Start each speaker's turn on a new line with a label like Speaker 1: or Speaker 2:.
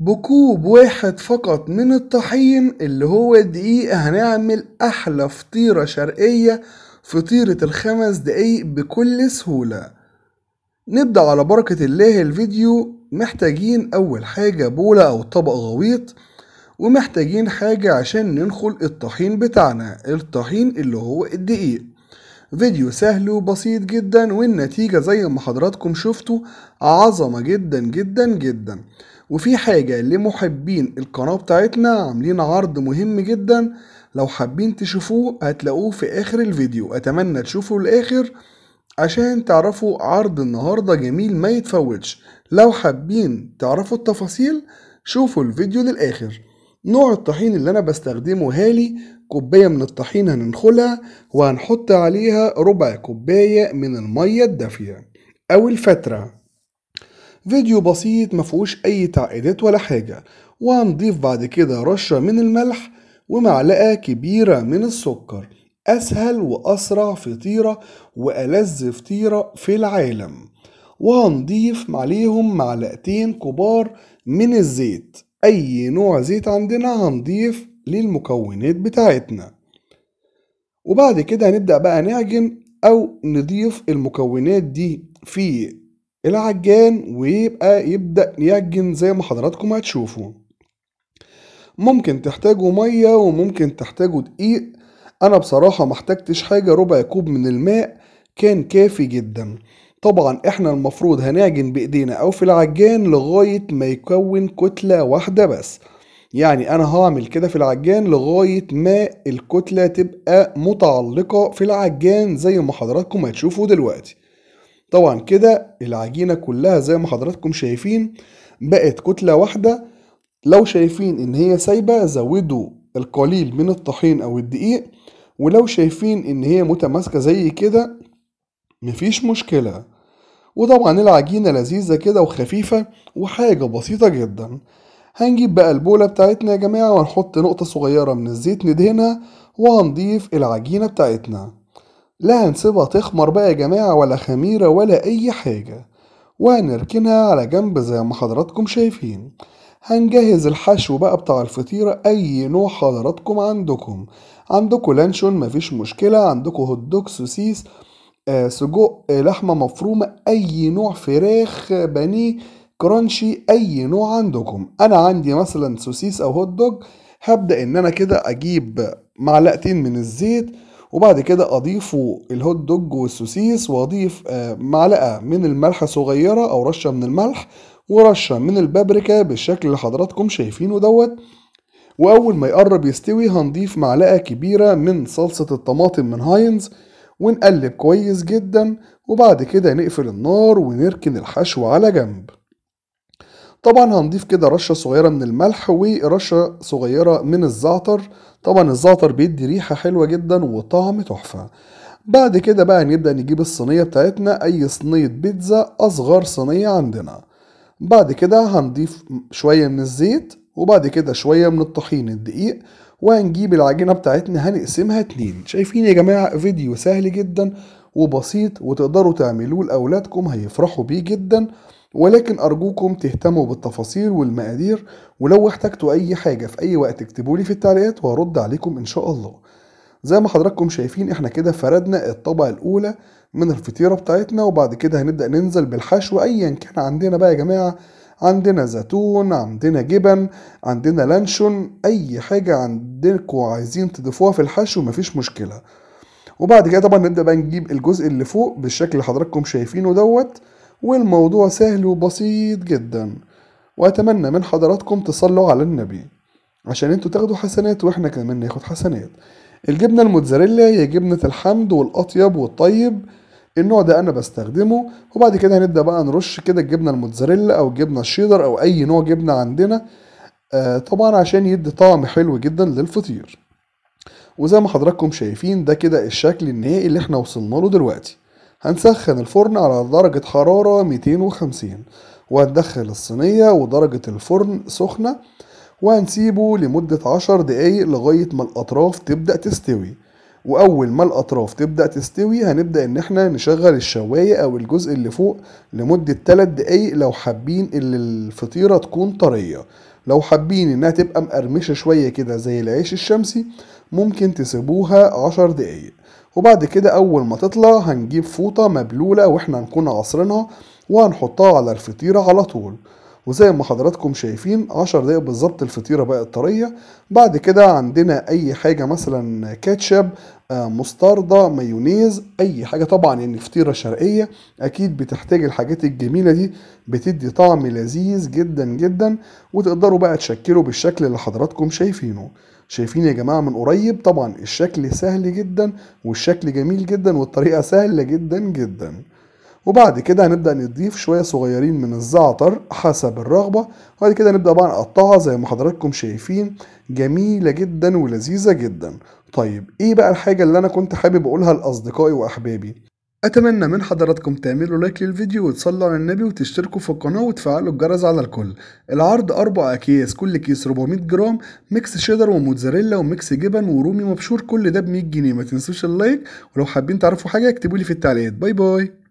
Speaker 1: بكوب واحد فقط من الطحين اللي هو دقيق هنعمل أحلى فطيرة شرقية فطيرة الخمس دقايق بكل سهولة نبدأ على بركة الله الفيديو محتاجين أول حاجة بولة أو طبق غويط ومحتاجين حاجة عشان ننخل الطحين بتاعنا الطحين اللي هو الدقيق فيديو سهل وبسيط جدا والنتيجة زي ما حضراتكم شفتوا عظمة جدا جدا جدا وفي حاجة لمحبين القناة بتاعتنا عاملين عرض مهم جدا لو حابين تشوفوه هتلاقوه في آخر الفيديو أتمنى تشوفوا الآخر عشان تعرفوا عرض النهاردة جميل ما يتفوتش لو حابين تعرفوا التفاصيل شوفوا الفيديو للآخر نوع الطحين اللي أنا بستخدمه هالي كوباية من الطحين هننخلها وهنحط عليها ربع كوباية من المية الدافية أو الفترة فيديو بسيط فيهوش أي تعقيدات ولا حاجة وهنضيف بعد كده رشة من الملح ومعلقة كبيرة من السكر أسهل وأسرع فطيرة وألذ فطيرة في العالم وهنضيف عليهم معلقتين كبار من الزيت أي نوع زيت عندنا هنضيف للمكونات بتاعتنا وبعد كده هنبدأ بقى نعجن أو نضيف المكونات دي في العجان ويبقى يبدأ يعجن زي ما حضراتكم هتشوفوا ممكن تحتاجوا مية وممكن تحتاجوا دقيق أنا بصراحة محتاجتش حاجة ربع كوب من الماء كان كافي جدا طبعا احنا المفروض هنعجن بايدينا او في العجان لغاية ما يكون كتلة واحدة بس يعني انا هعمل كده في العجان لغاية ما الكتلة تبقى متعلقة في العجان زي ما حضراتكم هتشوفوا دلوقتي طبعا كده العجينة كلها زي ما حضراتكم شايفين بقت كتلة واحدة لو شايفين ان هي سايبة زودوا القليل من الطحين او الدقيق ولو شايفين ان هي متماسكة زي كده مفيش مشكلة وطبعا العجينة لذيذة كده وخفيفة وحاجة بسيطة جدا هنجيب بقى البولة بتاعتنا يا جماعة وهنحط نقطة صغيرة من الزيت ندهنها وهنضيف العجينة بتاعتنا لا هنسيبها تخمر بقى يا جماعة ولا خميرة ولا أي حاجة وهنركنها على جنب زي ما حضراتكم شايفين هنجهز الحشو بقى بتاع الفطيرة أي نوع حضراتكم عندكم عندكم لانشون مفيش مشكلة عندكم هوت دوك سوسيس آه سجق آه لحمة مفرومة أي نوع فراخ بانيه كرانشي أي نوع عندكم أنا عندي مثلا سوسيس أو هوت دوك هبدأ إن أنا كده أجيب معلقتين من الزيت وبعد كده اضيفه الهوت دوج والسوسيس واضيف آه، معلقه من الملح صغيره او رشه من الملح ورشه من البابريكا بالشكل اللي حضراتكم شايفينه دوت واول ما يقرب يستوي هنضيف معلقه كبيره من صلصه الطماطم من هاينز ونقلب كويس جدا وبعد كده نقفل النار ونركن الحشو على جنب طبعا هنضيف كده رشة صغيرة من الملح ورشة صغيرة من الزعتر طبعا الزعتر بيدي ريحة حلوة جدا وطعم تحفة بعد كده بقى نبدأ نجيب الصينية بتاعتنا أي صينية بيتزا أصغر صينية عندنا بعد كده هنضيف شوية من الزيت وبعد كده شوية من الطحين الدقيق وهنجيب العجينة بتاعتنا هنقسمها اتنين شايفين يا جماعة فيديو سهل جدا وبسيط وتقدروا تعملوه لأولادكم هيفرحوا بيه جدا ولكن أرجوكم تهتموا بالتفاصيل والمقادير ولو احتجتوا أي حاجة في أي وقت اكتبوا لي في التعليقات وأرد عليكم إن شاء الله زي ما حضراتكم شايفين احنا كده فردنا الطبقة الأولى من الفطيرة بتاعتنا وبعد كده هنبدأ ننزل بالحشو أيا كان عندنا بقى يا جماعة عندنا زيتون عندنا جبن عندنا لانشون أي حاجة عندكم عايزين تضيفوها في الحشو مفيش مشكلة وبعد كده طبعا نبدأ بقى نجيب الجزء اللي فوق بالشكل اللي حضراتكم شايفينه دوت والموضوع سهل وبسيط جدا وأتمنى من حضراتكم تصلوا على النبي عشان انتوا تاخدوا حسنات واحنا كمان ناخد حسنات الجبنة الموتزاريلا هي جبنة الحمد والأطيب والطيب النوع ده انا بستخدمه وبعد كده هنبدأ بقى نرش كده الجبنة الموتزاريلا او الجبنة الشيدر او اي نوع جبنة عندنا آه طبعا عشان يدي طعم حلو جدا للفطير وزي ما حضراتكم شايفين ده كده الشكل النهائي اللي احنا وصلنا له دلوقتي هنسخن الفرن على درجة حرارة 250 وهندخل الصينية ودرجة الفرن سخنة وهنسيبه لمدة عشر دقايق لغاية ما الأطراف تبدأ تستوي وأول ما الأطراف تبدأ تستوي هنبدأ إن إحنا نشغل الشواية أو الجزء اللي فوق لمدة تلات دقايق لو حابين إن الفطيرة تكون طرية لو حابين إنها تبقى مقرمشة شوية كده زي العيش الشمسي ممكن تسيبوها عشر دقايق وبعد كده أول ما تطلع هنجيب فوطة مبلولة وإحنا هنكون عصرنها وهنحطها على الفطيرة على طول وزي ما حضراتكم شايفين عشر دقايق بالظبط الفطيرة بقت طرية بعد كده عندنا أي حاجة مثلا كاتشب آه، مستردة مايونيز أي حاجة طبعا يعني فطيرة شرقية أكيد بتحتاج الحاجات الجميلة دي بتدي طعم لذيذ جدا جدا وتقدروا بقى تشكله بالشكل اللي حضراتكم شايفينه شايفين يا جماعة من قريب طبعا الشكل سهل جدا والشكل جميل جدا والطريقة سهلة جدا جدا وبعد كده هنبدأ نضيف شوية صغيرين من الزعتر حسب الرغبة وبعد كده نبدأ بقى نقطعها زي ما حضراتكم شايفين جميلة جدا ولذيذة جدا طيب ايه بقى الحاجة اللي انا كنت حابب اقولها لأصدقائي وأحبابي اتمنى من حضراتكم تعملوا لايك للفيديو وتصلوا على النبي وتشتركوا في القناه وتفعلوا الجرس على الكل العرض اربع اكياس كل كيس 400 جرام ميكس شيدر وموتزاريلا وميكس جبن ورومي مبشور كل ده ب 100 جنيه ما تنسوش اللايك ولو حابين تعرفوا حاجه اكتبوا لي في التعليقات باي باي